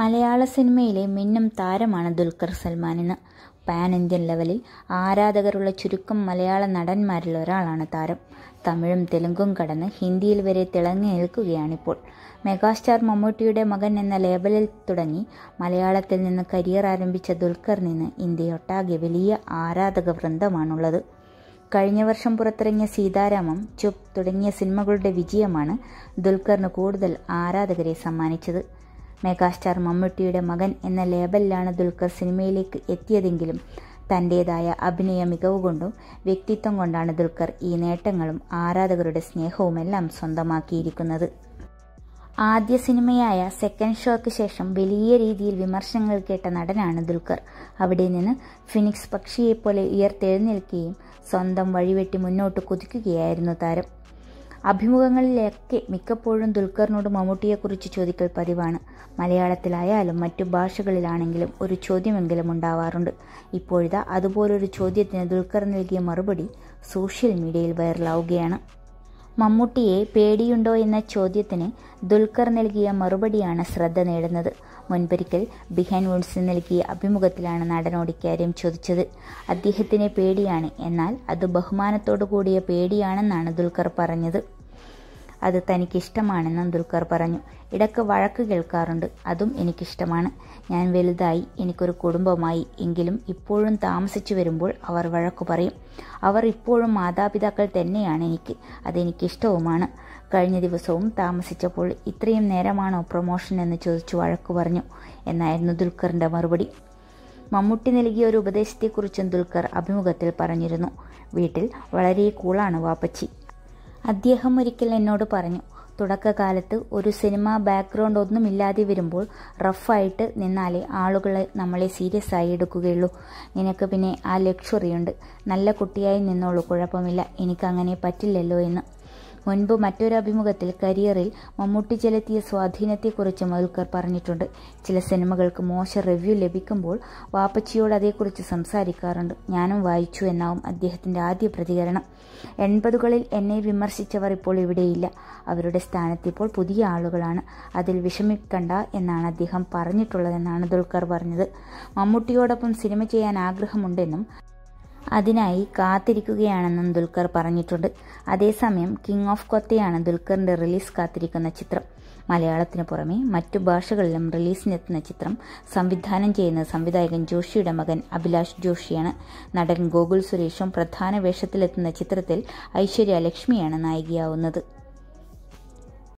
മലയാള സിനിമയിലെ മിന്നും താരമാണ് ദുൽഖർ എന്ന് പാൻ ഇന്ത്യൻ ലെവലിൽ ആരാധകരുള്ള ചുരുക്കം മലയാള നടന്മാരിൽ ഒരാളാണ് താരം തമിഴും തെലുങ്കും കടന്ന് ഹിന്ദിയിൽ വരെ തിളങ്ങി നിൽക്കുകയാണിപ്പോൾ മെഗാസ്റ്റാർ മമ്മൂട്ടിയുടെ മകൻ എന്ന ലേബലിൽ തുടങ്ങി മലയാളത്തിൽ നിന്ന് കരിയർ ആരംഭിച്ച നിന്ന് ഇന്ത്യയൊട്ടാകെ വലിയ ആരാധക വൃന്ദമാണുള്ളത് കഴിഞ്ഞ വർഷം പുറത്തിറങ്ങിയ സീതാരാമം ചുപ് തുടങ്ങിയ സിനിമകളുടെ വിജയമാണ് ദുൽഖറിന് കൂടുതൽ ആരാധകരെ സമ്മാനിച്ചത് മെഗാസ്റ്റാർ മമ്മൂട്ടിയുടെ മകൻ എന്ന ലേബലിലാണ് ദുൽഖർ സിനിമയിലേക്ക് എത്തിയതെങ്കിലും തൻ്റേതായ അഭിനയ മികവ് കൊണ്ടും വ്യക്തിത്വം കൊണ്ടാണ് ദുൽഖർ ഈ നേട്ടങ്ങളും ആരാധകരുടെ സ്നേഹവുമെല്ലാം സ്വന്തമാക്കിയിരിക്കുന്നത് ആദ്യ സിനിമയായ സെക്കൻഡ് ഷോയ്ക്ക് ശേഷം വലിയ രീതിയിൽ വിമർശനങ്ങൾ കേട്ട നടനാണ് ദുൽഖർ അവിടെ നിന്ന് ഫിനിക്സ് പക്ഷിയെപ്പോലെ ഉയർത്തെഴുന്നേൽക്കുകയും സ്വന്തം വഴിവെട്ടി മുന്നോട്ട് കുതിക്കുകയായിരുന്നു താരം അഭിമുഖങ്ങളിലൊക്കെ മിക്കപ്പോഴും ദുൽഖറിനോട് മമ്മൂട്ടിയെക്കുറിച്ച് ചോദിക്കൽ പതിവാണ് മലയാളത്തിലായാലും മറ്റു ഭാഷകളിലാണെങ്കിലും ഒരു ചോദ്യമെങ്കിലും ഉണ്ടാവാറുണ്ട് ഇപ്പോഴിതാ അതുപോലൊരു ചോദ്യത്തിന് ദുൽഖർ നൽകിയ മറുപടി സോഷ്യൽ മീഡിയയിൽ വൈറലാവുകയാണ് മമ്മൂട്ടിയെ പേടിയുണ്ടോ എന്ന ചോദ്യത്തിന് ദുൽഖർ നൽകിയ മറുപടിയാണ് ശ്രദ്ധ നേടുന്നത് മുൻപൊരിക്കൽ ബിഹൈൻ വുൺസ് നൽകിയ അഭിമുഖത്തിലാണ് നടനോട് ഇക്കാര്യം ചോദിച്ചത് അദ്ദേഹത്തിന് പേടിയാണ് എന്നാൽ അത് ബഹുമാനത്തോടു കൂടിയ പേടിയാണെന്നാണ് ദുൽഖർ പറഞ്ഞത് അത് തനിക്കിഷ്ടമാണെന്നും ദുൽഖർ പറഞ്ഞു ഇടക്ക് വഴക്ക് കേൾക്കാറുണ്ട് അതും എനിക്കിഷ്ടമാണ് ഞാൻ വലുതായി എനിക്കൊരു കുടുംബമായി എങ്കിലും ഇപ്പോഴും താമസിച്ചു വരുമ്പോൾ അവർ വഴക്കു പറയും അവർ ഇപ്പോഴും മാതാപിതാക്കൾ തന്നെയാണ് എനിക്ക് അതെനിക്കിഷ്ടവുമാണ് കഴിഞ്ഞ ദിവസവും താമസിച്ചപ്പോൾ ഇത്രയും നേരമാണോ പ്രൊമോഷൻ എന്ന് ചോദിച്ചു വഴക്കു പറഞ്ഞു എന്നായിരുന്നു ദുൽഖറിൻ്റെ മറുപടി മമ്മൂട്ടി നൽകിയ ഒരു ഉപദേശത്തെക്കുറിച്ചും ദുൽഖർ അഭിമുഖത്തിൽ പറഞ്ഞിരുന്നു വീട്ടിൽ വളരെ കൂളാണ് വാപ്പച്ചി അദ്ദേഹം ഒരിക്കൽ എന്നോട് പറഞ്ഞു തുടക്കകാലത്ത് ഒരു സിനിമ ബാക്ക്ഗ്രൗണ്ട് ഒന്നും ഇല്ലാതെ വരുമ്പോൾ റഫായിട്ട് നിന്നാലേ ആളുകൾ നമ്മളെ സീരിയസ് ആയി എടുക്കുകയുള്ളൂ നിനക്ക് പിന്നെ ആ ലക്ഷറിയുണ്ട് നല്ല കുട്ടിയായി നിന്നോളൂ കുഴപ്പമില്ല എനിക്കങ്ങനെ പറ്റില്ലല്ലോ എന്ന് മുൻപ് മറ്റൊരു അഭിമുഖത്തിൽ കരിയറിൽ മമ്മൂട്ടി ചെലുത്തിയ സ്വാധീനത്തെക്കുറിച്ച് മധുൽക്കർ പറഞ്ഞിട്ടുണ്ട് ചില സിനിമകൾക്ക് മോശം റിവ്യൂ ലഭിക്കുമ്പോൾ വാപ്പച്ചിയോട് അതേക്കുറിച്ച് സംസാരിക്കാറുണ്ട് ഞാനും വായിച്ചു എന്നാവും അദ്ദേഹത്തിൻ്റെ ആദ്യ പ്രതികരണം എൺപതുകളിൽ എന്നെ വിമർശിച്ചവർ ഇപ്പോൾ ഇവിടെയില്ല അവരുടെ സ്ഥാനത്ത് ഇപ്പോൾ പുതിയ ആളുകളാണ് അതിൽ വിഷമിക്കണ്ട എന്നാണ് അദ്ദേഹം പറഞ്ഞിട്ടുള്ളതെന്നാണ് ദുൽഖർ പറഞ്ഞത് മമ്മൂട്ടിയോടൊപ്പം സിനിമ ചെയ്യാൻ ആഗ്രഹമുണ്ടെന്നും അതിനായി കാത്തിരിക്കുകയാണെന്നും ദുൽഖർ പറഞ്ഞിട്ടുണ്ട് അതേസമയം കിങ് ഓഫ് കൊത്തയാണ് ദുൽഖറിന്റെ റിലീസ് കാത്തിരിക്കുന്ന ചിത്രം മലയാളത്തിന് പുറമെ മറ്റു ഭാഷകളിലും റിലീസിനെത്തുന്ന ചിത്രം സംവിധാനം ചെയ്യുന്ന സംവിധായകൻ ജോഷിയുടെ മകൻ അഭിലാഷ് ജോഷിയാണ് നടൻ ഗോകുൽ സുരേഷും പ്രധാന വേഷത്തിലെത്തുന്ന ചിത്രത്തിൽ ഐശ്വര്യ ലക്ഷ്മിയാണ് നായികയാവുന്നത്